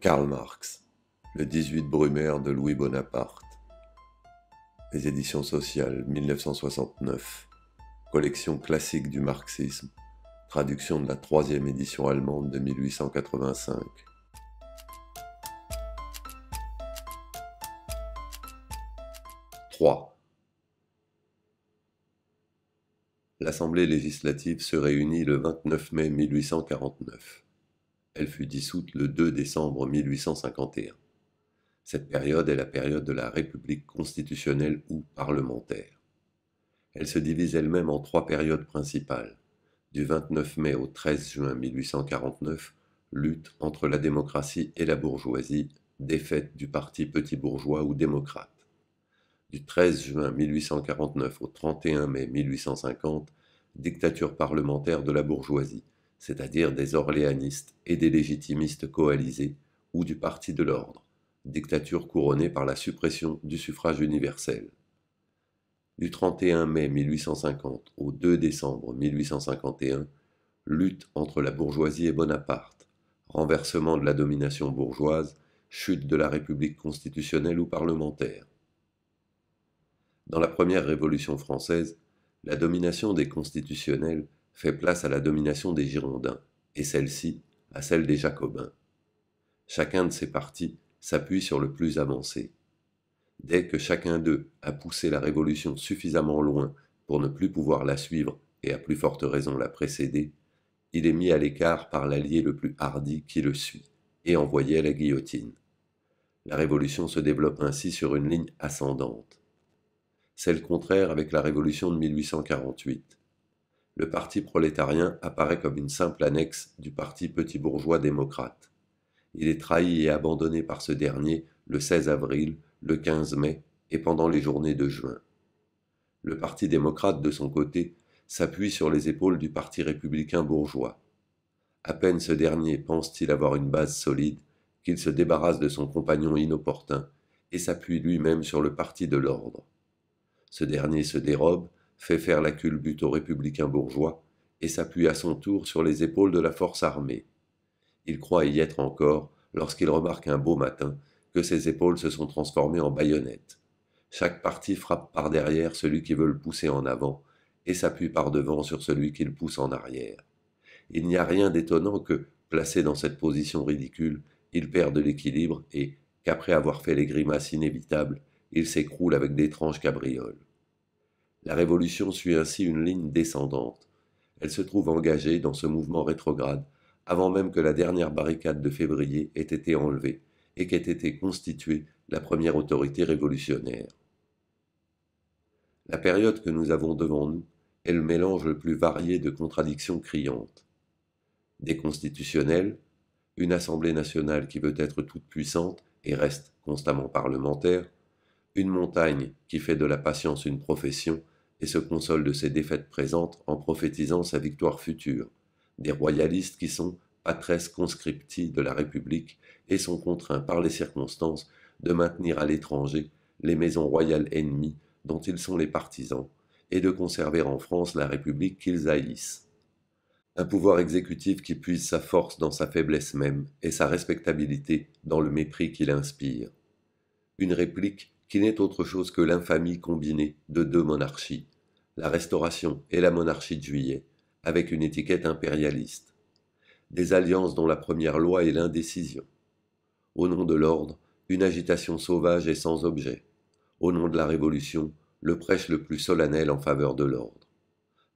Karl Marx, le 18 Brumaire de Louis Bonaparte. Les éditions sociales, 1969. Collection classique du marxisme. Traduction de la troisième édition allemande de 1885. 3. L'Assemblée législative se réunit le 29 mai 1849. Elle fut dissoute le 2 décembre 1851. Cette période est la période de la République constitutionnelle ou parlementaire. Elle se divise elle-même en trois périodes principales. Du 29 mai au 13 juin 1849, lutte entre la démocratie et la bourgeoisie, défaite du parti petit bourgeois ou démocrate. Du 13 juin 1849 au 31 mai 1850, dictature parlementaire de la bourgeoisie, c'est-à-dire des orléanistes et des légitimistes coalisés, ou du Parti de l'Ordre, dictature couronnée par la suppression du suffrage universel. Du 31 mai 1850 au 2 décembre 1851, lutte entre la bourgeoisie et Bonaparte, renversement de la domination bourgeoise, chute de la République constitutionnelle ou parlementaire. Dans la première Révolution française, la domination des constitutionnels fait place à la domination des Girondins, et celle-ci à celle des Jacobins. Chacun de ces partis s'appuie sur le plus avancé. Dès que chacun d'eux a poussé la révolution suffisamment loin pour ne plus pouvoir la suivre et à plus forte raison la précéder, il est mis à l'écart par l'allié le plus hardi qui le suit et envoyé à la guillotine. La révolution se développe ainsi sur une ligne ascendante. C'est le contraire avec la révolution de 1848 le Parti prolétarien apparaît comme une simple annexe du Parti petit bourgeois démocrate. Il est trahi et abandonné par ce dernier le 16 avril, le 15 mai et pendant les journées de juin. Le Parti démocrate, de son côté, s'appuie sur les épaules du Parti républicain bourgeois. À peine ce dernier pense-t-il avoir une base solide, qu'il se débarrasse de son compagnon inopportun et s'appuie lui-même sur le Parti de l'ordre. Ce dernier se dérobe fait faire la culbute aux républicains bourgeois et s'appuie à son tour sur les épaules de la force armée. Il croit y être encore lorsqu'il remarque un beau matin que ses épaules se sont transformées en baïonnettes. Chaque parti frappe par derrière celui qui veut le pousser en avant et s'appuie par devant sur celui qu'il pousse en arrière. Il n'y a rien d'étonnant que, placé dans cette position ridicule, il perde l'équilibre et, qu'après avoir fait les grimaces inévitables, il s'écroule avec d'étranges cabrioles. La Révolution suit ainsi une ligne descendante. Elle se trouve engagée dans ce mouvement rétrograde, avant même que la dernière barricade de février ait été enlevée et qu'ait été constituée la première autorité révolutionnaire. La période que nous avons devant nous est le mélange le plus varié de contradictions criantes. Des constitutionnels, une Assemblée nationale qui veut être toute puissante et reste constamment parlementaire, une montagne qui fait de la patience une profession et se console de ses défaites présentes en prophétisant sa victoire future. Des royalistes qui sont patres conscripti de la République et sont contraints par les circonstances de maintenir à l'étranger les maisons royales ennemies dont ils sont les partisans et de conserver en France la République qu'ils haïssent. Un pouvoir exécutif qui puise sa force dans sa faiblesse même et sa respectabilité dans le mépris qu'il inspire. Une réplique qui n'est autre chose que l'infamie combinée de deux monarchies, la Restauration et la monarchie de Juillet, avec une étiquette impérialiste. Des alliances dont la première loi est l'indécision. Au nom de l'ordre, une agitation sauvage et sans objet. Au nom de la Révolution, le prêche le plus solennel en faveur de l'ordre.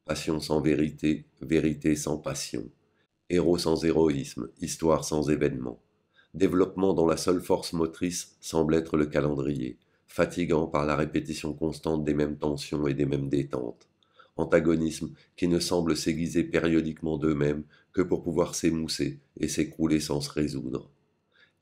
Passion sans vérité, vérité sans passion. Héros sans héroïsme, histoire sans événement. Développement dont la seule force motrice semble être le calendrier, fatigant par la répétition constante des mêmes tensions et des mêmes détentes, antagonismes qui ne semblent s'aiguiser périodiquement d'eux-mêmes que pour pouvoir s'émousser et s'écrouler sans se résoudre.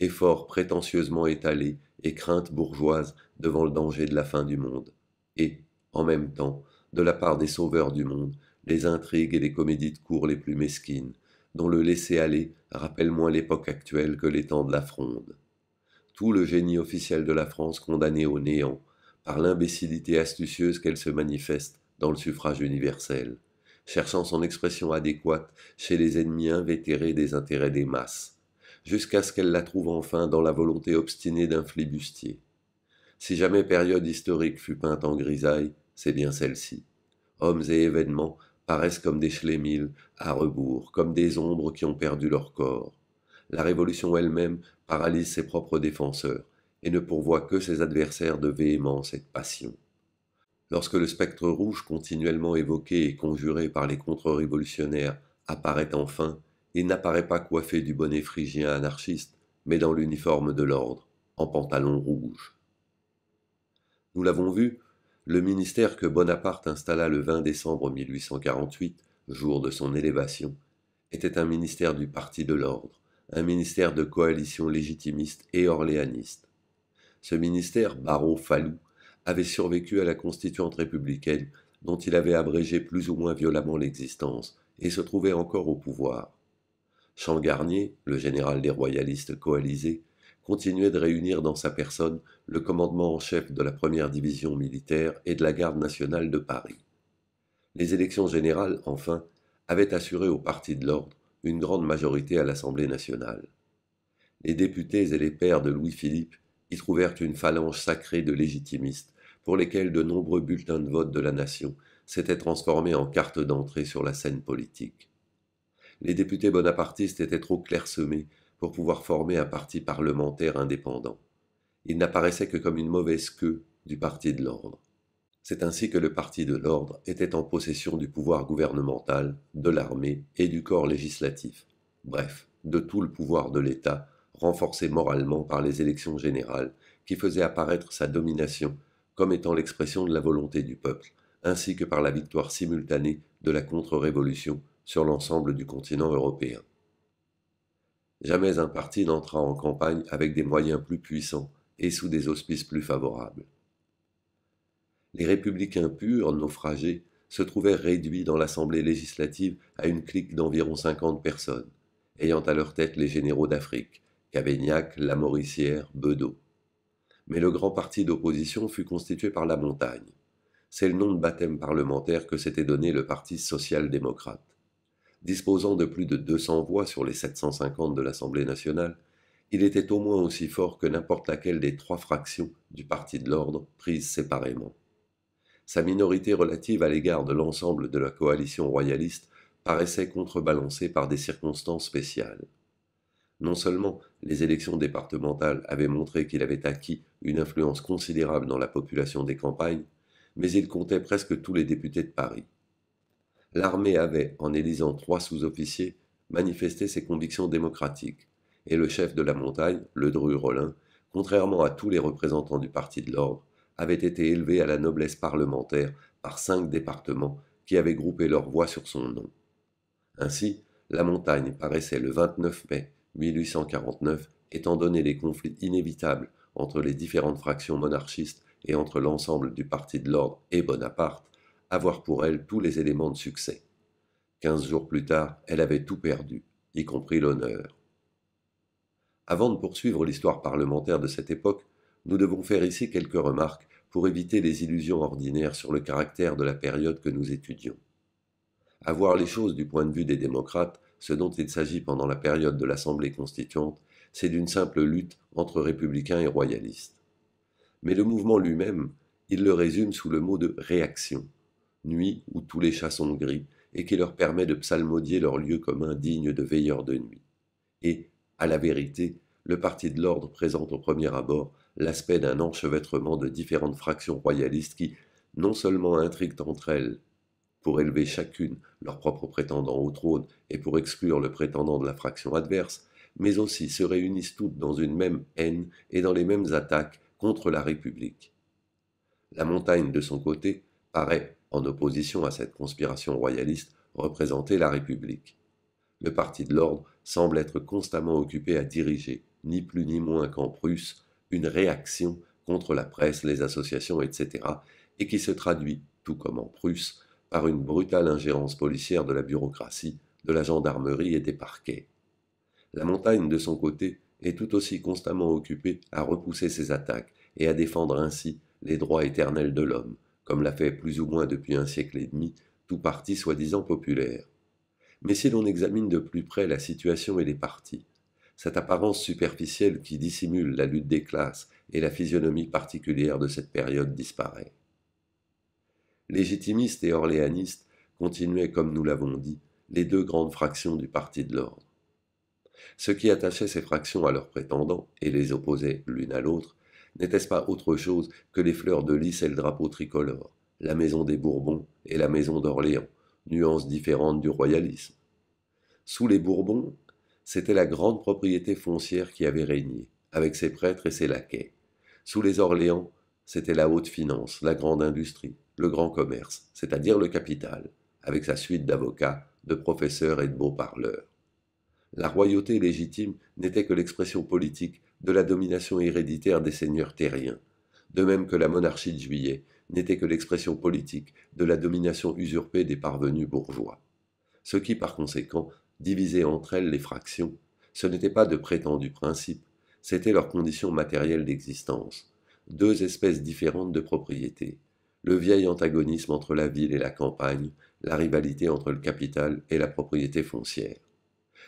Efforts prétentieusement étalés et craintes bourgeoises devant le danger de la fin du monde. Et, en même temps, de la part des sauveurs du monde, les intrigues et les comédies de cour les plus mesquines, dont le laisser-aller rappelle moins l'époque actuelle que les temps de la fronde tout le génie officiel de la France condamné au néant par l'imbécilité astucieuse qu'elle se manifeste dans le suffrage universel, cherchant son expression adéquate chez les ennemis invétérés des intérêts des masses, jusqu'à ce qu'elle la trouve enfin dans la volonté obstinée d'un flibustier. Si jamais période historique fut peinte en grisaille, c'est bien celle-ci. Hommes et événements paraissent comme des schlémiles à rebours, comme des ombres qui ont perdu leur corps la Révolution elle-même paralyse ses propres défenseurs et ne pourvoit que ses adversaires de véhémence et de passion. Lorsque le spectre rouge continuellement évoqué et conjuré par les contre-révolutionnaires apparaît enfin, il n'apparaît pas coiffé du bonnet phrygien anarchiste, mais dans l'uniforme de l'ordre, en pantalon rouge. Nous l'avons vu, le ministère que Bonaparte installa le 20 décembre 1848, jour de son élévation, était un ministère du Parti de l'ordre un ministère de coalition légitimiste et orléaniste. Ce ministère, barreau Fallou, avait survécu à la constituante républicaine, dont il avait abrégé plus ou moins violemment l'existence, et se trouvait encore au pouvoir. Champs-Garnier, le général des royalistes coalisés, continuait de réunir dans sa personne le commandement en chef de la première division militaire et de la garde nationale de Paris. Les élections générales, enfin, avaient assuré au parti de l'ordre une grande majorité à l'Assemblée nationale. Les députés et les pairs de Louis-Philippe y trouvèrent une phalange sacrée de légitimistes, pour lesquels de nombreux bulletins de vote de la nation s'étaient transformés en cartes d'entrée sur la scène politique. Les députés bonapartistes étaient trop clairsemés pour pouvoir former un parti parlementaire indépendant. Ils n'apparaissaient que comme une mauvaise queue du parti de l'ordre. C'est ainsi que le parti de l'ordre était en possession du pouvoir gouvernemental, de l'armée et du corps législatif, bref, de tout le pouvoir de l'État, renforcé moralement par les élections générales, qui faisaient apparaître sa domination comme étant l'expression de la volonté du peuple, ainsi que par la victoire simultanée de la contre-révolution sur l'ensemble du continent européen. Jamais un parti n'entra en campagne avec des moyens plus puissants et sous des auspices plus favorables les républicains purs, naufragés, se trouvaient réduits dans l'Assemblée législative à une clique d'environ 50 personnes, ayant à leur tête les généraux d'Afrique, Cavaignac, Lamoricière, Bedeau. Mais le grand parti d'opposition fut constitué par la Montagne. C'est le nom de baptême parlementaire que s'était donné le Parti social-démocrate. Disposant de plus de 200 voix sur les 750 de l'Assemblée nationale, il était au moins aussi fort que n'importe laquelle des trois fractions du Parti de l'ordre prises séparément sa minorité relative à l'égard de l'ensemble de la coalition royaliste paraissait contrebalancée par des circonstances spéciales. Non seulement les élections départementales avaient montré qu'il avait acquis une influence considérable dans la population des campagnes, mais il comptait presque tous les députés de Paris. L'armée avait, en élisant trois sous-officiers, manifesté ses convictions démocratiques, et le chef de la montagne, le Dru Rollin, contrairement à tous les représentants du Parti de l'Ordre, avait été élevé à la noblesse parlementaire par cinq départements qui avaient groupé leurs voix sur son nom. Ainsi, la montagne paraissait le 29 mai 1849, étant donné les conflits inévitables entre les différentes fractions monarchistes et entre l'ensemble du Parti de l'Ordre et Bonaparte, avoir pour elle tous les éléments de succès. Quinze jours plus tard, elle avait tout perdu, y compris l'honneur. Avant de poursuivre l'histoire parlementaire de cette époque, nous devons faire ici quelques remarques pour éviter les illusions ordinaires sur le caractère de la période que nous étudions. Avoir voir les choses du point de vue des démocrates, ce dont il s'agit pendant la période de l'Assemblée constituante, c'est d'une simple lutte entre républicains et royalistes. Mais le mouvement lui-même, il le résume sous le mot de réaction, nuit où tous les chats sont gris, et qui leur permet de psalmodier leur lieu commun digne de veilleurs de nuit. Et, à la vérité, le parti de l'ordre présente au premier abord l'aspect d'un enchevêtrement de différentes fractions royalistes qui, non seulement intriguent entre elles, pour élever chacune leur propre prétendant au trône et pour exclure le prétendant de la fraction adverse, mais aussi se réunissent toutes dans une même haine et dans les mêmes attaques contre la République. La montagne, de son côté, paraît, en opposition à cette conspiration royaliste, représenter la République. Le parti de l'ordre semble être constamment occupé à diriger, ni plus ni moins qu'en Prusse, une réaction contre la presse, les associations, etc., et qui se traduit, tout comme en Prusse, par une brutale ingérence policière de la bureaucratie, de la gendarmerie et des parquets. La montagne, de son côté, est tout aussi constamment occupée à repousser ces attaques et à défendre ainsi les droits éternels de l'homme, comme l'a fait plus ou moins depuis un siècle et demi tout parti soi-disant populaire. Mais si l'on examine de plus près la situation et les partis, cette apparence superficielle qui dissimule la lutte des classes et la physionomie particulière de cette période disparaît. Légitimistes et orléanistes continuaient, comme nous l'avons dit, les deux grandes fractions du Parti de l'Ordre. Ce qui attachait ces fractions à leurs prétendants et les opposait l'une à l'autre, n'était-ce pas autre chose que les fleurs de lys et le drapeau tricolore, la maison des Bourbons et la maison d'Orléans, nuances différentes du royalisme. Sous les Bourbons, c'était la grande propriété foncière qui avait régné, avec ses prêtres et ses laquais. Sous les Orléans, c'était la haute finance, la grande industrie, le grand commerce, c'est-à-dire le capital, avec sa suite d'avocats, de professeurs et de beaux parleurs. La royauté légitime n'était que l'expression politique de la domination héréditaire des seigneurs terriens, de même que la monarchie de juillet n'était que l'expression politique de la domination usurpée des parvenus bourgeois. Ce qui, par conséquent, diviser entre elles les fractions, ce n'était pas de prétendus principes, c'était leur condition matérielle d'existence, deux espèces différentes de propriétés, le vieil antagonisme entre la ville et la campagne, la rivalité entre le capital et la propriété foncière.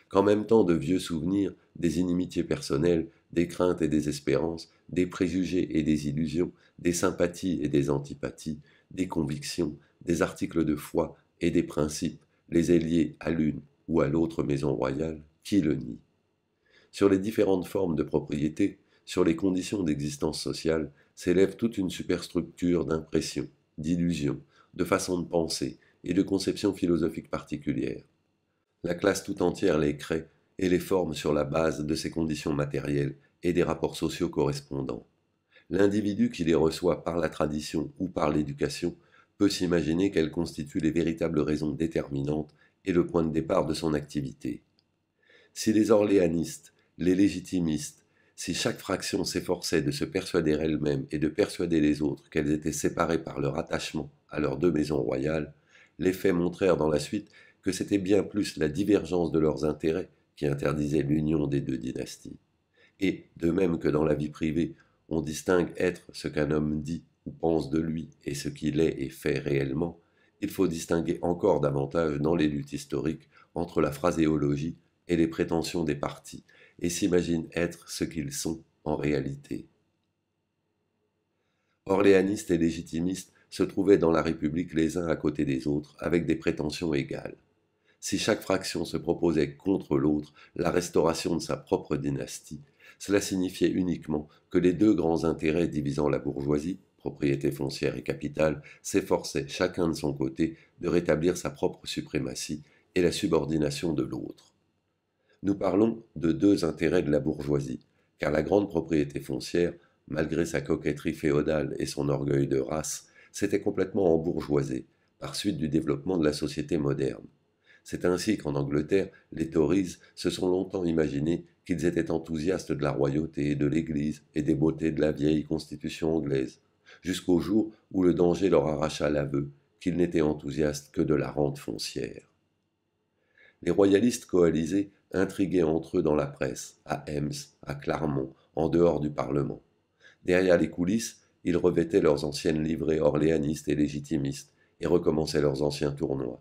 Qu'en même temps de vieux souvenirs, des inimitiés personnelles, des craintes et des espérances, des préjugés et des illusions, des sympathies et des antipathies, des convictions, des articles de foi et des principes, les ailier à l'une ou à l'autre maison royale, qui le nie Sur les différentes formes de propriété, sur les conditions d'existence sociale, s'élève toute une superstructure d'impressions, d'illusions, de façons de penser et de conceptions philosophiques particulières. La classe tout entière les crée et les forme sur la base de ses conditions matérielles et des rapports sociaux correspondants. L'individu qui les reçoit par la tradition ou par l'éducation peut s'imaginer qu'elles constituent les véritables raisons déterminantes et le point de départ de son activité. Si les orléanistes, les légitimistes, si chaque fraction s'efforçait de se persuader elle-même et de persuader les autres qu'elles étaient séparées par leur attachement à leurs deux maisons royales, les faits montrèrent dans la suite que c'était bien plus la divergence de leurs intérêts qui interdisait l'union des deux dynasties. Et, de même que dans la vie privée, on distingue être ce qu'un homme dit ou pense de lui et ce qu'il est et fait réellement, il faut distinguer encore davantage dans les luttes historiques entre la phraséologie et les prétentions des partis, et s'imaginer être ce qu'ils sont en réalité. Orléanistes et légitimistes se trouvaient dans la République les uns à côté des autres, avec des prétentions égales. Si chaque fraction se proposait contre l'autre la restauration de sa propre dynastie, cela signifiait uniquement que les deux grands intérêts divisant la bourgeoisie propriété foncière et capitale, s'efforçaient chacun de son côté, de rétablir sa propre suprématie et la subordination de l'autre. Nous parlons de deux intérêts de la bourgeoisie, car la grande propriété foncière, malgré sa coquetterie féodale et son orgueil de race, s'était complètement embourgeoisée, par suite du développement de la société moderne. C'est ainsi qu'en Angleterre, les Tories se sont longtemps imaginés qu'ils étaient enthousiastes de la royauté, et de l'Église et des beautés de la vieille constitution anglaise jusqu'au jour où le danger leur arracha l'aveu qu'ils n'étaient enthousiastes que de la rente foncière. Les royalistes coalisés intriguaient entre eux dans la presse, à Ems, à Clermont, en dehors du Parlement. Derrière les coulisses, ils revêtaient leurs anciennes livrées orléanistes et légitimistes et recommençaient leurs anciens tournois.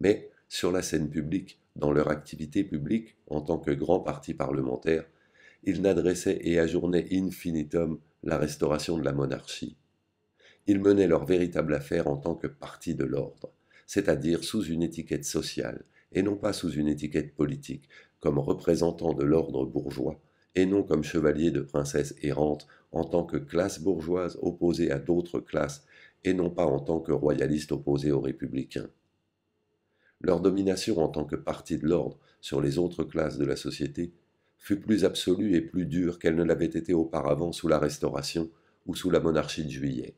Mais, sur la scène publique, dans leur activité publique en tant que grand parti parlementaire, ils n'adressait et ajournait infinitum la restauration de la monarchie. Ils menaient leur véritable affaire en tant que partie de l'ordre, c'est-à-dire sous une étiquette sociale, et non pas sous une étiquette politique, comme représentants de l'ordre bourgeois, et non comme chevaliers de princesse errante, en tant que classe bourgeoise opposée à d'autres classes, et non pas en tant que royalistes opposés aux républicains. Leur domination en tant que partie de l'ordre sur les autres classes de la société fut plus absolue et plus dure qu'elle ne l'avait été auparavant sous la Restauration ou sous la monarchie de Juillet.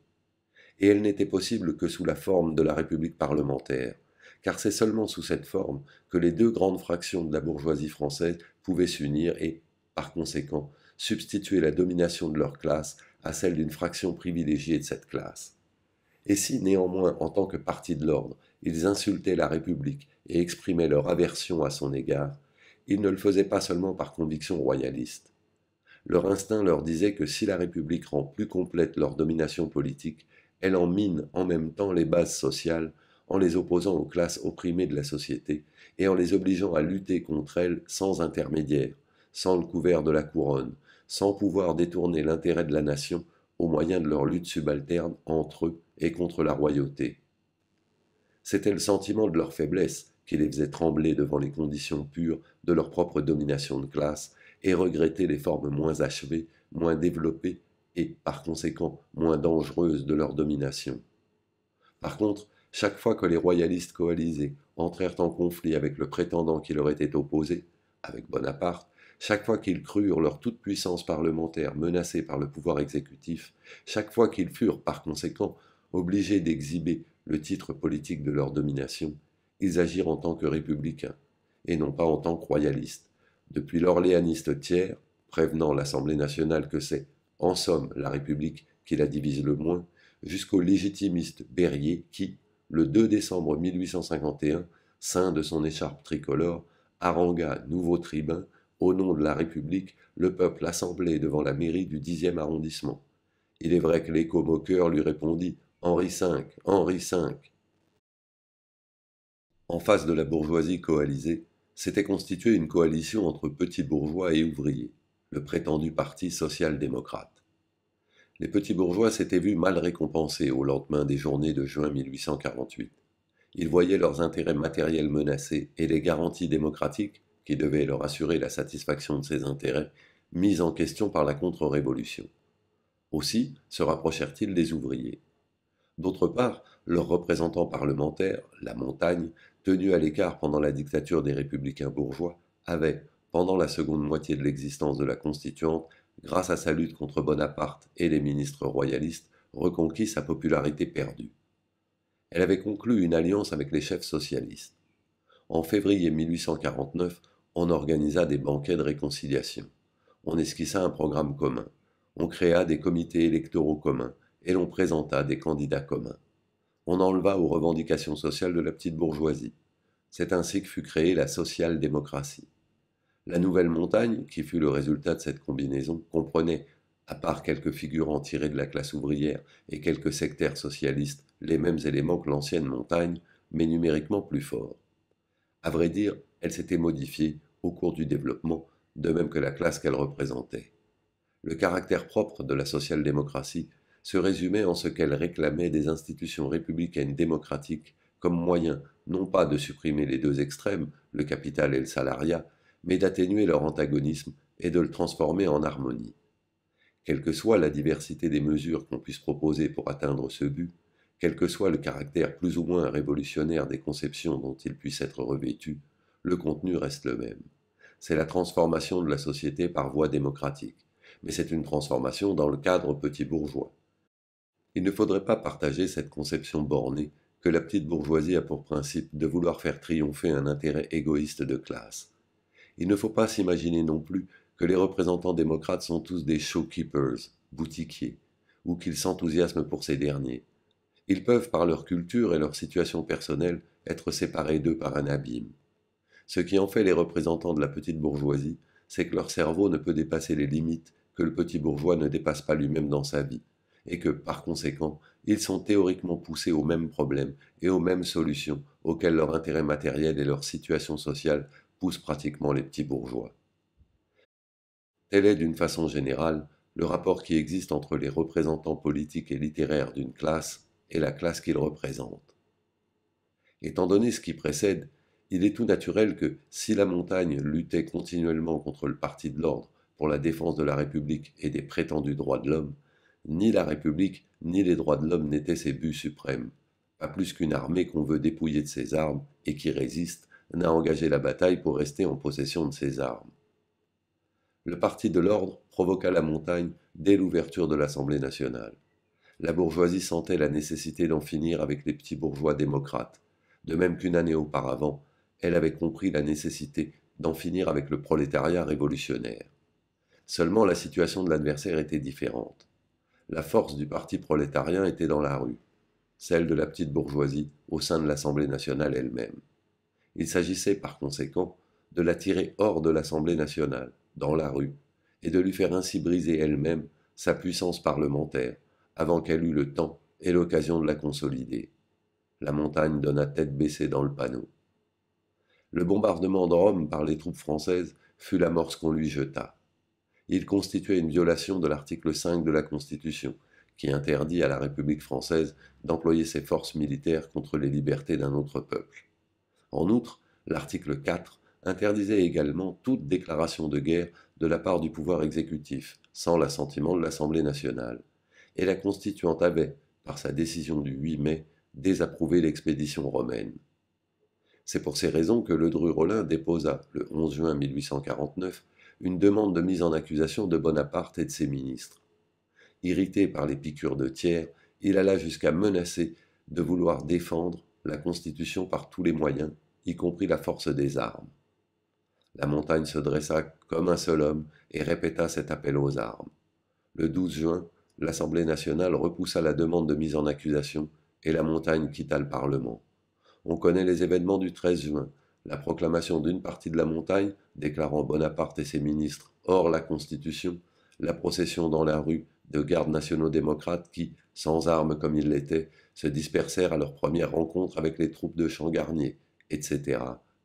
Et elle n'était possible que sous la forme de la République parlementaire, car c'est seulement sous cette forme que les deux grandes fractions de la bourgeoisie française pouvaient s'unir et, par conséquent, substituer la domination de leur classe à celle d'une fraction privilégiée de cette classe. Et si, néanmoins, en tant que parti de l'ordre, ils insultaient la République et exprimaient leur aversion à son égard, ils ne le faisaient pas seulement par conviction royaliste. Leur instinct leur disait que si la République rend plus complète leur domination politique, elle en mine en même temps les bases sociales en les opposant aux classes opprimées de la société et en les obligeant à lutter contre elles sans intermédiaire, sans le couvert de la couronne, sans pouvoir détourner l'intérêt de la nation au moyen de leur lutte subalterne entre eux et contre la royauté. C'était le sentiment de leur faiblesse qui les faisaient trembler devant les conditions pures de leur propre domination de classe et regretter les formes moins achevées, moins développées et par conséquent moins dangereuses de leur domination. Par contre, chaque fois que les royalistes coalisés entrèrent en conflit avec le prétendant qui leur était opposé, avec Bonaparte, chaque fois qu'ils crurent leur toute-puissance parlementaire menacée par le pouvoir exécutif, chaque fois qu'ils furent par conséquent obligés d'exhiber le titre politique de leur domination, ils agirent en tant que républicains, et non pas en tant que royalistes. Depuis l'orléaniste Thiers, prévenant l'Assemblée nationale que c'est, en somme, la République qui la divise le moins, jusqu'au légitimiste Berryer qui, le 2 décembre 1851, saint de son écharpe tricolore, harangua nouveau tribun, au nom de la République, le peuple assemblé devant la mairie du 10e arrondissement. Il est vrai que l'écho moqueur lui répondit Henri V, Henri V, en face de la bourgeoisie coalisée, s'était constituée une coalition entre petits bourgeois et ouvriers, le prétendu parti social-démocrate. Les petits bourgeois s'étaient vus mal récompensés au lendemain des journées de juin 1848. Ils voyaient leurs intérêts matériels menacés et les garanties démocratiques, qui devaient leur assurer la satisfaction de ces intérêts, mises en question par la contre-révolution. Aussi se rapprochèrent-ils des ouvriers. D'autre part, leurs représentants parlementaires, la montagne, tenu à l'écart pendant la dictature des républicains bourgeois, avait, pendant la seconde moitié de l'existence de la Constituante, grâce à sa lutte contre Bonaparte et les ministres royalistes, reconquis sa popularité perdue. Elle avait conclu une alliance avec les chefs socialistes. En février 1849, on organisa des banquets de réconciliation. On esquissa un programme commun. On créa des comités électoraux communs et l'on présenta des candidats communs on enleva aux revendications sociales de la petite bourgeoisie. C'est ainsi que fut créée la social-démocratie. La nouvelle montagne, qui fut le résultat de cette combinaison, comprenait, à part quelques figurants tirés de la classe ouvrière et quelques sectaires socialistes, les mêmes éléments que l'ancienne montagne, mais numériquement plus forts. À vrai dire, elle s'était modifiée au cours du développement, de même que la classe qu'elle représentait. Le caractère propre de la social-démocratie se résumait en ce qu'elle réclamait des institutions républicaines démocratiques comme moyen non pas de supprimer les deux extrêmes, le capital et le salariat, mais d'atténuer leur antagonisme et de le transformer en harmonie. Quelle que soit la diversité des mesures qu'on puisse proposer pour atteindre ce but, quel que soit le caractère plus ou moins révolutionnaire des conceptions dont il puisse être revêtu le contenu reste le même. C'est la transformation de la société par voie démocratique, mais c'est une transformation dans le cadre petit bourgeois il ne faudrait pas partager cette conception bornée que la petite bourgeoisie a pour principe de vouloir faire triompher un intérêt égoïste de classe. Il ne faut pas s'imaginer non plus que les représentants démocrates sont tous des showkeepers, boutiquiers, ou qu'ils s'enthousiasment pour ces derniers. Ils peuvent, par leur culture et leur situation personnelle, être séparés d'eux par un abîme. Ce qui en fait les représentants de la petite bourgeoisie, c'est que leur cerveau ne peut dépasser les limites que le petit bourgeois ne dépasse pas lui-même dans sa vie et que, par conséquent, ils sont théoriquement poussés aux mêmes problèmes et aux mêmes solutions auxquelles leur intérêt matériel et leur situation sociale poussent pratiquement les petits bourgeois. Tel est, d'une façon générale, le rapport qui existe entre les représentants politiques et littéraires d'une classe et la classe qu'ils représentent. Étant donné ce qui précède, il est tout naturel que, si la montagne luttait continuellement contre le parti de l'ordre pour la défense de la République et des prétendus droits de l'homme, ni la République, ni les droits de l'homme n'étaient ses buts suprêmes. Pas plus qu'une armée qu'on veut dépouiller de ses armes et qui résiste n'a engagé la bataille pour rester en possession de ses armes. Le parti de l'ordre provoqua la montagne dès l'ouverture de l'Assemblée nationale. La bourgeoisie sentait la nécessité d'en finir avec les petits bourgeois démocrates, de même qu'une année auparavant, elle avait compris la nécessité d'en finir avec le prolétariat révolutionnaire. Seulement la situation de l'adversaire était différente la force du parti prolétarien était dans la rue, celle de la petite bourgeoisie au sein de l'Assemblée nationale elle-même. Il s'agissait par conséquent de la tirer hors de l'Assemblée nationale, dans la rue, et de lui faire ainsi briser elle-même sa puissance parlementaire, avant qu'elle eût le temps et l'occasion de la consolider. La montagne donna tête baissée dans le panneau. Le bombardement de Rome par les troupes françaises fut l'amorce qu'on lui jeta il constituait une violation de l'article 5 de la Constitution, qui interdit à la République française d'employer ses forces militaires contre les libertés d'un autre peuple. En outre, l'article 4 interdisait également toute déclaration de guerre de la part du pouvoir exécutif, sans l'assentiment de l'Assemblée nationale. Et la Constituante avait, par sa décision du 8 mai, désapprouvé l'expédition romaine. C'est pour ces raisons que Ledru-Rollin déposa, le 11 juin 1849, une demande de mise en accusation de Bonaparte et de ses ministres. Irrité par les piqûres de Thiers, il alla jusqu'à menacer de vouloir défendre la Constitution par tous les moyens, y compris la force des armes. La montagne se dressa comme un seul homme et répéta cet appel aux armes. Le 12 juin, l'Assemblée nationale repoussa la demande de mise en accusation et la montagne quitta le Parlement. On connaît les événements du 13 juin, la proclamation d'une partie de la montagne déclarant Bonaparte et ses ministres hors la Constitution, la procession dans la rue de gardes nationaux démocrates qui, sans armes comme ils l'étaient, se dispersèrent à leur première rencontre avec les troupes de Changarnier, etc.,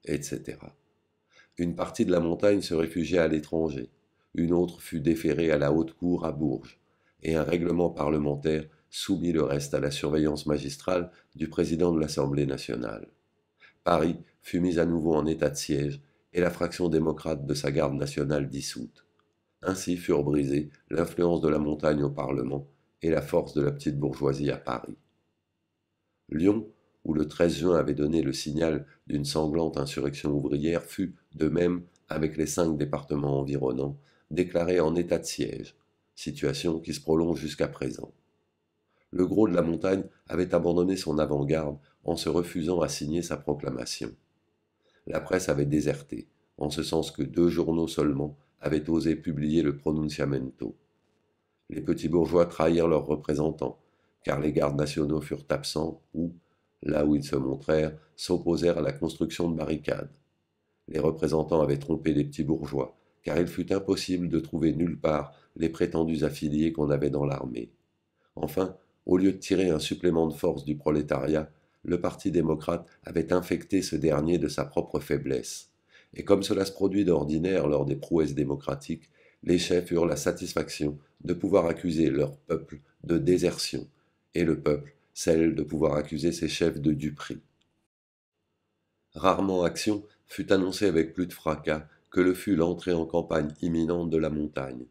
etc. Une partie de la montagne se réfugia à l'étranger, une autre fut déférée à la haute cour à Bourges, et un règlement parlementaire soumit le reste à la surveillance magistrale du président de l'Assemblée nationale. Paris fut mise à nouveau en état de siège et la fraction démocrate de sa garde nationale dissoute. Ainsi furent brisées l'influence de la montagne au Parlement et la force de la petite bourgeoisie à Paris. Lyon, où le 13 juin avait donné le signal d'une sanglante insurrection ouvrière, fut, de même, avec les cinq départements environnants, déclaré en état de siège, situation qui se prolonge jusqu'à présent. Le gros de la montagne avait abandonné son avant-garde en se refusant à signer sa proclamation. La presse avait déserté, en ce sens que deux journaux seulement avaient osé publier le pronunciamento. Les petits bourgeois trahirent leurs représentants, car les gardes nationaux furent absents ou, là où ils se montrèrent, s'opposèrent à la construction de barricades. Les représentants avaient trompé les petits bourgeois, car il fut impossible de trouver nulle part les prétendus affiliés qu'on avait dans l'armée. Enfin, au lieu de tirer un supplément de force du prolétariat, le Parti démocrate avait infecté ce dernier de sa propre faiblesse. Et comme cela se produit d'ordinaire lors des prouesses démocratiques, les chefs eurent la satisfaction de pouvoir accuser leur peuple de désertion, et le peuple celle de pouvoir accuser ses chefs de duperie. Rarement Action fut annoncée avec plus de fracas que le fut l'entrée en campagne imminente de la montagne,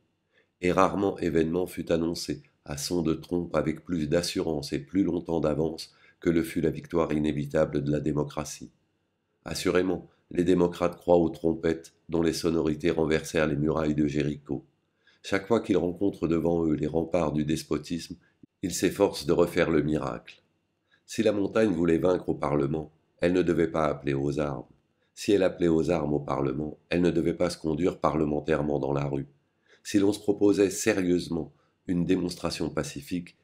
et rarement événement fut annoncé à son de trompe avec plus d'assurance et plus longtemps d'avance que le fut la victoire inévitable de la démocratie. Assurément, les démocrates croient aux trompettes dont les sonorités renversèrent les murailles de Jéricho. Chaque fois qu'ils rencontrent devant eux les remparts du despotisme, ils s'efforcent de refaire le miracle. Si la montagne voulait vaincre au Parlement, elle ne devait pas appeler aux armes. Si elle appelait aux armes au Parlement, elle ne devait pas se conduire parlementairement dans la rue. Si l'on se proposait sérieusement une démonstration pacifique,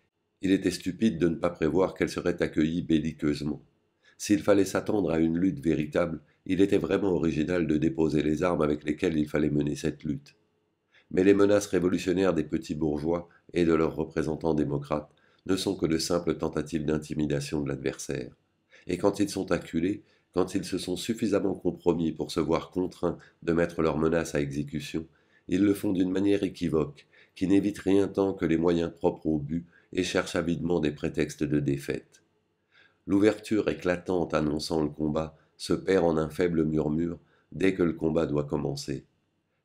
il était stupide de ne pas prévoir qu'elle serait accueillie belliqueusement. S'il fallait s'attendre à une lutte véritable, il était vraiment original de déposer les armes avec lesquelles il fallait mener cette lutte. Mais les menaces révolutionnaires des petits bourgeois et de leurs représentants démocrates ne sont que de simples tentatives d'intimidation de l'adversaire. Et quand ils sont acculés, quand ils se sont suffisamment compromis pour se voir contraints de mettre leurs menaces à exécution, ils le font d'une manière équivoque, qui n'évite rien tant que les moyens propres au but et cherche avidement des prétextes de défaite. L'ouverture éclatante annonçant le combat se perd en un faible murmure dès que le combat doit commencer.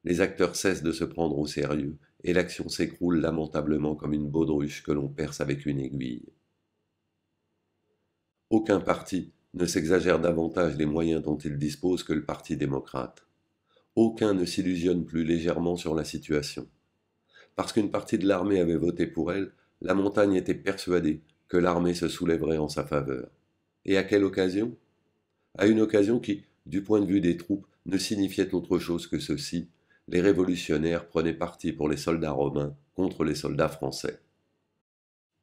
Les acteurs cessent de se prendre au sérieux et l'action s'écroule lamentablement comme une baudruche que l'on perce avec une aiguille. Aucun parti ne s'exagère davantage les moyens dont il dispose que le Parti démocrate. Aucun ne s'illusionne plus légèrement sur la situation. Parce qu'une partie de l'armée avait voté pour elle, la montagne était persuadée que l'armée se soulèverait en sa faveur. Et à quelle occasion À une occasion qui, du point de vue des troupes, ne signifiait autre chose que ceci les révolutionnaires prenaient parti pour les soldats romains contre les soldats français.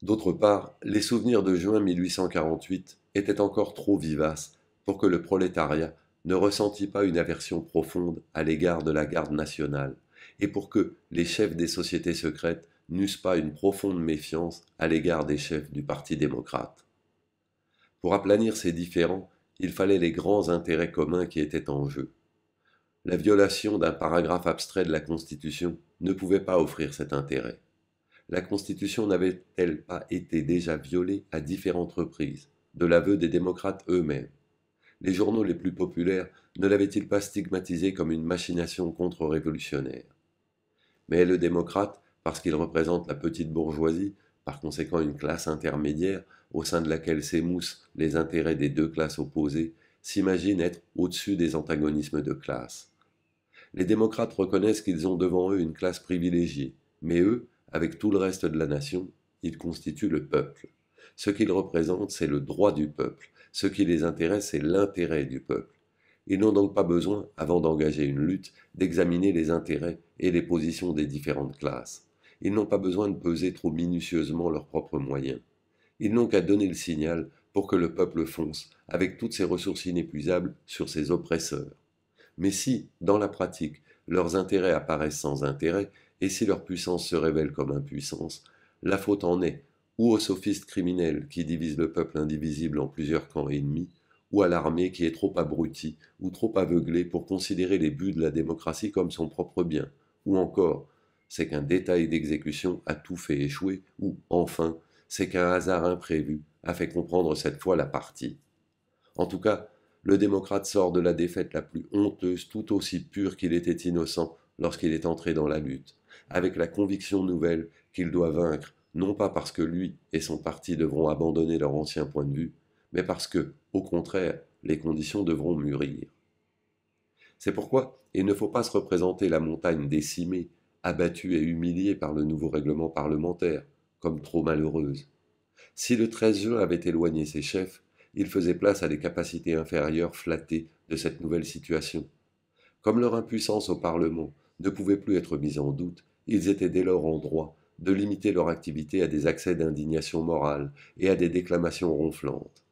D'autre part, les souvenirs de juin 1848 étaient encore trop vivaces pour que le prolétariat ne ressentît pas une aversion profonde à l'égard de la garde nationale, et pour que les chefs des sociétés secrètes n'eussent pas une profonde méfiance à l'égard des chefs du Parti démocrate. Pour aplanir ces différends, il fallait les grands intérêts communs qui étaient en jeu. La violation d'un paragraphe abstrait de la Constitution ne pouvait pas offrir cet intérêt. La Constitution n'avait-elle pas été déjà violée à différentes reprises, de l'aveu des démocrates eux-mêmes Les journaux les plus populaires ne l'avaient-ils pas stigmatisée comme une machination contre-révolutionnaire Mais le démocrate parce qu'il représente la petite bourgeoisie, par conséquent une classe intermédiaire au sein de laquelle s'émoussent les intérêts des deux classes opposées, s'imaginent être au-dessus des antagonismes de classe. Les démocrates reconnaissent qu'ils ont devant eux une classe privilégiée, mais eux, avec tout le reste de la nation, ils constituent le peuple. Ce qu'ils représentent, c'est le droit du peuple. Ce qui les intéresse, c'est l'intérêt du peuple. Ils n'ont donc pas besoin, avant d'engager une lutte, d'examiner les intérêts et les positions des différentes classes. Ils n'ont pas besoin de peser trop minutieusement leurs propres moyens. Ils n'ont qu'à donner le signal pour que le peuple fonce, avec toutes ses ressources inépuisables, sur ses oppresseurs. Mais si, dans la pratique, leurs intérêts apparaissent sans intérêt, et si leur puissance se révèle comme impuissance, la faute en est, ou au sophistes criminels qui divisent le peuple indivisible en plusieurs camps ennemis, ou à l'armée qui est trop abrutie ou trop aveuglée pour considérer les buts de la démocratie comme son propre bien, ou encore c'est qu'un détail d'exécution a tout fait échouer, ou enfin, c'est qu'un hasard imprévu a fait comprendre cette fois la partie. En tout cas, le démocrate sort de la défaite la plus honteuse, tout aussi pure qu'il était innocent lorsqu'il est entré dans la lutte, avec la conviction nouvelle qu'il doit vaincre, non pas parce que lui et son parti devront abandonner leur ancien point de vue, mais parce que, au contraire, les conditions devront mûrir. C'est pourquoi il ne faut pas se représenter la montagne décimée abattues et humiliés par le nouveau règlement parlementaire, comme trop malheureuse. Si le 13 juin avait éloigné ses chefs, il faisait place à des capacités inférieures flattées de cette nouvelle situation. Comme leur impuissance au Parlement ne pouvait plus être mise en doute, ils étaient dès lors en droit de limiter leur activité à des accès d'indignation morale et à des déclamations ronflantes.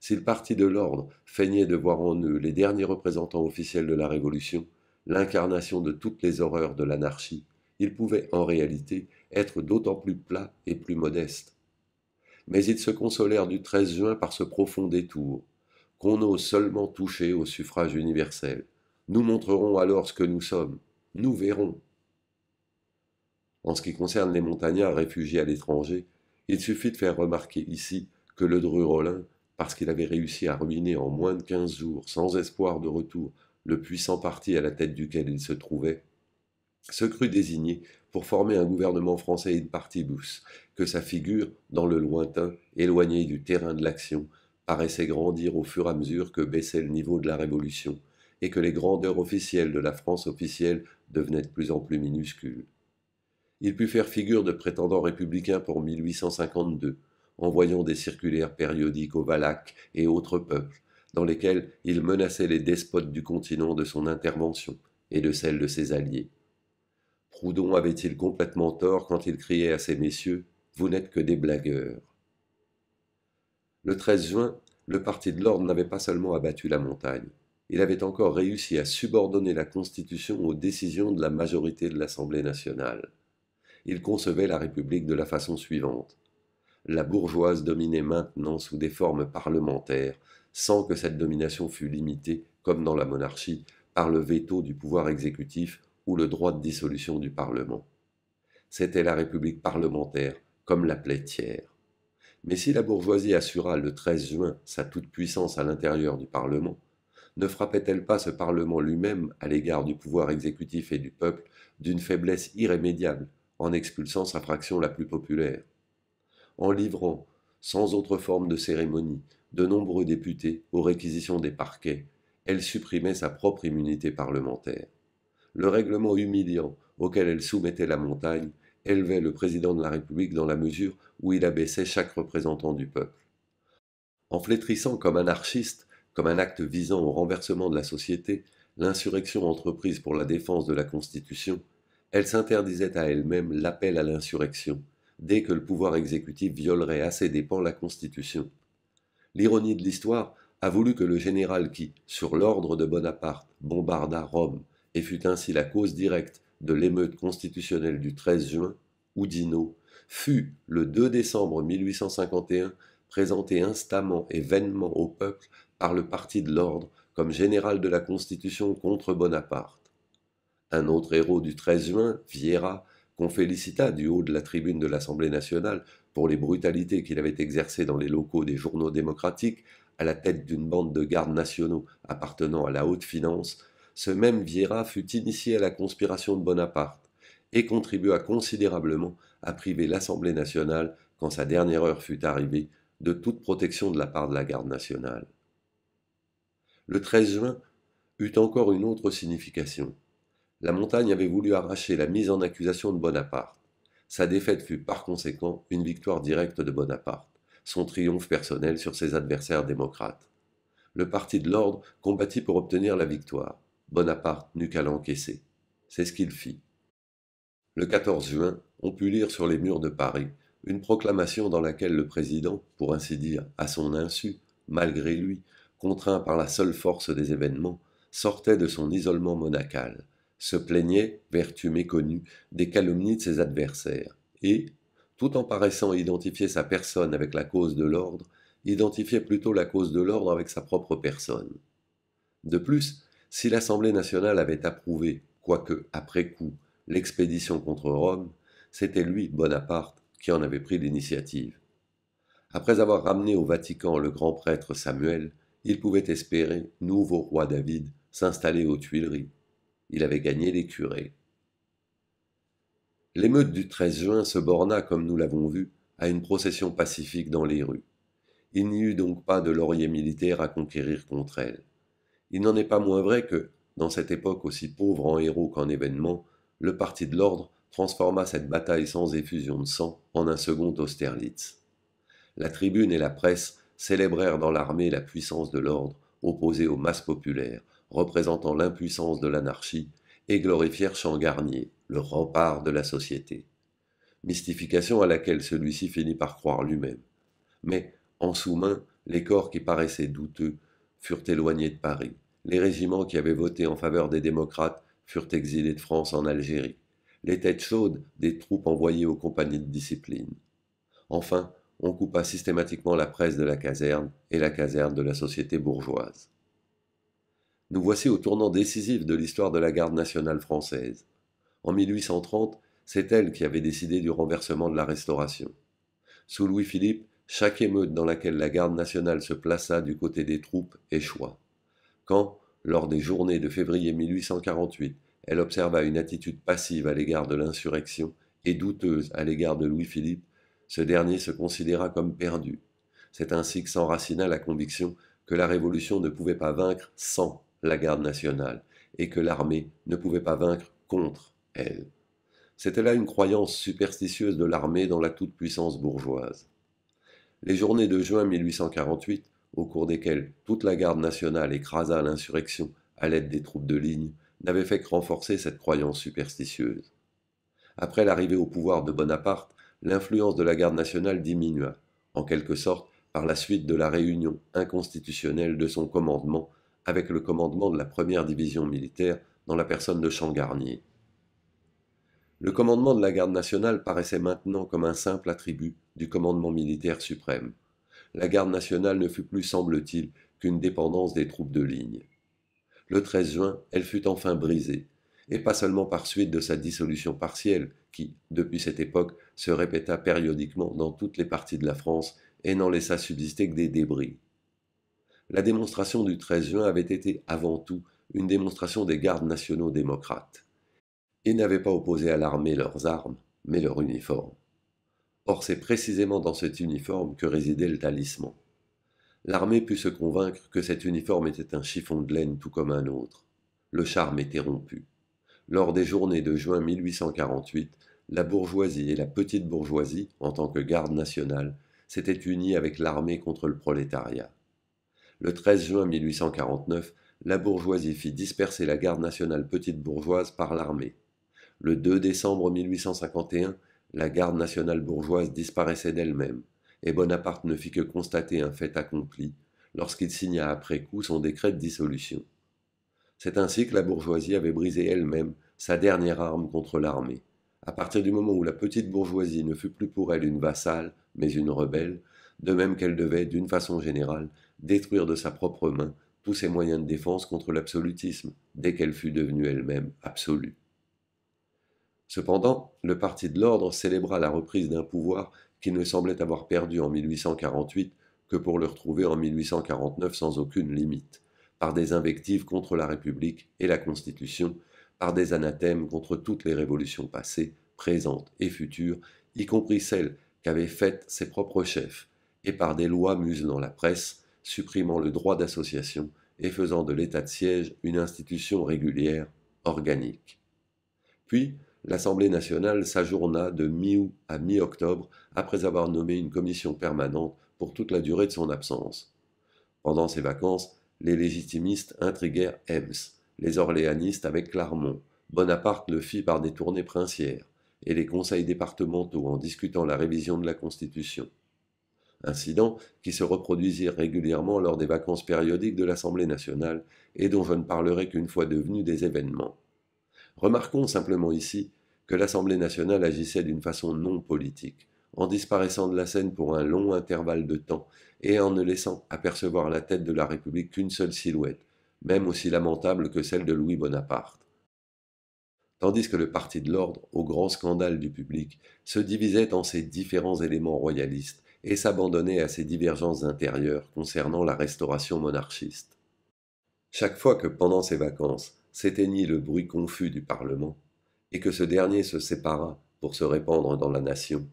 Si le parti de l'ordre feignait de voir en eux les derniers représentants officiels de la Révolution, l'incarnation de toutes les horreurs de l'anarchie, il pouvait en réalité être d'autant plus plat et plus modeste. Mais ils se consolèrent du 13 juin par ce profond détour. Qu'on ose seulement toucher au suffrage universel. Nous montrerons alors ce que nous sommes. Nous verrons. En ce qui concerne les montagnards réfugiés à l'étranger, il suffit de faire remarquer ici que le Rollin, parce qu'il avait réussi à ruiner en moins de quinze jours, sans espoir de retour, le puissant parti à la tête duquel il se trouvait, se crut désigné pour former un gouvernement français partie partibus, que sa figure, dans le lointain, éloignée du terrain de l'action, paraissait grandir au fur et à mesure que baissait le niveau de la Révolution, et que les grandeurs officielles de la France officielle devenaient de plus en plus minuscules. Il put faire figure de prétendant républicain pour 1852, en voyant des circulaires périodiques aux Valaques et autres peuples, dans lesquels il menaçait les despotes du continent de son intervention et de celle de ses alliés. Proudhon avait-il complètement tort quand il criait à ces messieurs Vous n'êtes que des blagueurs Le 13 juin, le Parti de l'Ordre n'avait pas seulement abattu la montagne il avait encore réussi à subordonner la Constitution aux décisions de la majorité de l'Assemblée nationale. Il concevait la République de la façon suivante. La bourgeoise dominait maintenant sous des formes parlementaires, sans que cette domination fût limitée, comme dans la monarchie, par le veto du pouvoir exécutif ou le droit de dissolution du Parlement. C'était la République parlementaire, comme l'appelait Thiers. Mais si la bourgeoisie assura le 13 juin sa toute-puissance à l'intérieur du Parlement, ne frappait-elle pas ce Parlement lui-même à l'égard du pouvoir exécutif et du peuple d'une faiblesse irrémédiable en expulsant sa fraction la plus populaire En livrant, sans autre forme de cérémonie, de nombreux députés aux réquisitions des parquets, elle supprimait sa propre immunité parlementaire. Le règlement humiliant auquel elle soumettait la montagne élevait le président de la République dans la mesure où il abaissait chaque représentant du peuple. En flétrissant comme anarchiste, comme un acte visant au renversement de la société, l'insurrection entreprise pour la défense de la Constitution, elle s'interdisait à elle-même l'appel à l'insurrection, dès que le pouvoir exécutif violerait à ses dépens la Constitution l'ironie de l'histoire a voulu que le général qui, sur l'ordre de Bonaparte, bombarda Rome et fut ainsi la cause directe de l'émeute constitutionnelle du 13 juin, Oudinot, fut, le 2 décembre 1851, présenté instamment et vainement au peuple par le parti de l'ordre comme général de la Constitution contre Bonaparte. Un autre héros du 13 juin, Viera, qu'on félicita du haut de la tribune de l'Assemblée nationale pour les brutalités qu'il avait exercées dans les locaux des journaux démocratiques, à la tête d'une bande de gardes nationaux appartenant à la haute finance, ce même Vieira fut initié à la conspiration de Bonaparte et contribua considérablement à priver l'Assemblée nationale, quand sa dernière heure fut arrivée, de toute protection de la part de la garde nationale. Le 13 juin eut encore une autre signification. La montagne avait voulu arracher la mise en accusation de Bonaparte. Sa défaite fut par conséquent une victoire directe de Bonaparte, son triomphe personnel sur ses adversaires démocrates. Le parti de l'ordre combattit pour obtenir la victoire. Bonaparte n'eut qu'à l'encaisser. C'est ce qu'il fit. Le 14 juin, on put lire sur les murs de Paris une proclamation dans laquelle le président, pour ainsi dire à son insu, malgré lui, contraint par la seule force des événements, sortait de son isolement monacal, se plaignait, vertu méconnue, des calomnies de ses adversaires, et, tout en paraissant identifier sa personne avec la cause de l'ordre, identifiait plutôt la cause de l'ordre avec sa propre personne. De plus, si l'Assemblée nationale avait approuvé, quoique après coup, l'expédition contre Rome, c'était lui, Bonaparte, qui en avait pris l'initiative. Après avoir ramené au Vatican le grand prêtre Samuel, il pouvait espérer, nouveau roi David, s'installer aux Tuileries, il avait gagné les curés. L'émeute du 13 juin se borna, comme nous l'avons vu, à une procession pacifique dans les rues. Il n'y eut donc pas de laurier militaire à conquérir contre elle. Il n'en est pas moins vrai que, dans cette époque aussi pauvre en héros qu'en événements, le parti de l'ordre transforma cette bataille sans effusion de sang en un second Austerlitz. La tribune et la presse célébrèrent dans l'armée la puissance de l'ordre opposée aux masses populaires, représentant l'impuissance de l'anarchie, et glorifièrent Garnier, le rempart de la société. Mystification à laquelle celui-ci finit par croire lui-même. Mais, en sous-main, les corps qui paraissaient douteux furent éloignés de Paris. Les régiments qui avaient voté en faveur des démocrates furent exilés de France en Algérie. Les têtes chaudes des troupes envoyées aux compagnies de discipline. Enfin, on coupa systématiquement la presse de la caserne et la caserne de la société bourgeoise. Nous voici au tournant décisif de l'histoire de la garde nationale française. En 1830, c'est elle qui avait décidé du renversement de la Restauration. Sous Louis-Philippe, chaque émeute dans laquelle la garde nationale se plaça du côté des troupes échoua. Quand, lors des journées de février 1848, elle observa une attitude passive à l'égard de l'insurrection et douteuse à l'égard de Louis-Philippe, ce dernier se considéra comme perdu. C'est ainsi que s'enracina la conviction que la Révolution ne pouvait pas vaincre sans la garde nationale et que l'armée ne pouvait pas vaincre contre elle. C'était là une croyance superstitieuse de l'armée dans la toute-puissance bourgeoise. Les journées de juin 1848, au cours desquelles toute la garde nationale écrasa l'insurrection à l'aide des troupes de ligne, n'avaient fait que renforcer cette croyance superstitieuse. Après l'arrivée au pouvoir de Bonaparte, l'influence de la garde nationale diminua, en quelque sorte par la suite de la réunion inconstitutionnelle de son commandement avec le commandement de la première division militaire dans la personne de Champs-Garnier. Le commandement de la garde nationale paraissait maintenant comme un simple attribut du commandement militaire suprême. La garde nationale ne fut plus, semble-t-il, qu'une dépendance des troupes de ligne. Le 13 juin, elle fut enfin brisée, et pas seulement par suite de sa dissolution partielle, qui, depuis cette époque, se répéta périodiquement dans toutes les parties de la France et n'en laissa subsister que des débris la démonstration du 13 juin avait été avant tout une démonstration des gardes nationaux démocrates. Ils n'avaient pas opposé à l'armée leurs armes, mais leur uniforme. Or, c'est précisément dans cet uniforme que résidait le talisman. L'armée put se convaincre que cet uniforme était un chiffon de laine tout comme un autre. Le charme était rompu. Lors des journées de juin 1848, la bourgeoisie et la petite bourgeoisie, en tant que garde nationale, s'étaient unies avec l'armée contre le prolétariat. Le 13 juin 1849, la bourgeoisie fit disperser la garde nationale petite bourgeoise par l'armée. Le 2 décembre 1851, la garde nationale bourgeoise disparaissait d'elle-même, et Bonaparte ne fit que constater un fait accompli lorsqu'il signa après coup son décret de dissolution. C'est ainsi que la bourgeoisie avait brisé elle-même sa dernière arme contre l'armée. À partir du moment où la petite bourgeoisie ne fut plus pour elle une vassale, mais une rebelle, de même qu'elle devait, d'une façon générale, détruire de sa propre main tous ses moyens de défense contre l'absolutisme, dès qu'elle fut devenue elle-même absolue. Cependant, le Parti de l'Ordre célébra la reprise d'un pouvoir qu'il ne semblait avoir perdu en 1848 que pour le retrouver en 1849 sans aucune limite, par des invectives contre la République et la Constitution, par des anathèmes contre toutes les révolutions passées, présentes et futures, y compris celles qu'avaient faites ses propres chefs, et par des lois muselant la presse, supprimant le droit d'association et faisant de l'état de siège une institution régulière, organique. Puis, l'Assemblée nationale s'ajourna de mi-août à mi-octobre après avoir nommé une commission permanente pour toute la durée de son absence. Pendant ces vacances, les légitimistes intriguèrent Ems, les orléanistes avec Clermont, Bonaparte le fit par des tournées princières, et les conseils départementaux en discutant la révision de la Constitution. Incidents qui se reproduisirent régulièrement lors des vacances périodiques de l'Assemblée nationale et dont je ne parlerai qu'une fois devenus des événements. Remarquons simplement ici que l'Assemblée nationale agissait d'une façon non politique, en disparaissant de la scène pour un long intervalle de temps et en ne laissant apercevoir la tête de la République qu'une seule silhouette, même aussi lamentable que celle de Louis Bonaparte. Tandis que le parti de l'ordre, au grand scandale du public, se divisait en ses différents éléments royalistes, et s'abandonner à ses divergences intérieures concernant la restauration monarchiste. Chaque fois que, pendant ses vacances, s'éteignit le bruit confus du Parlement, et que ce dernier se sépara pour se répandre dans la nation,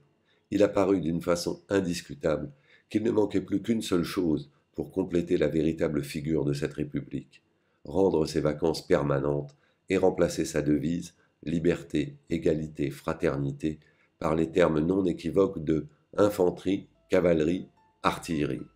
il apparut d'une façon indiscutable qu'il ne manquait plus qu'une seule chose pour compléter la véritable figure de cette République, rendre ses vacances permanentes et remplacer sa devise liberté, égalité, fraternité par les termes non équivoques de infanterie, cavalerie, artillerie.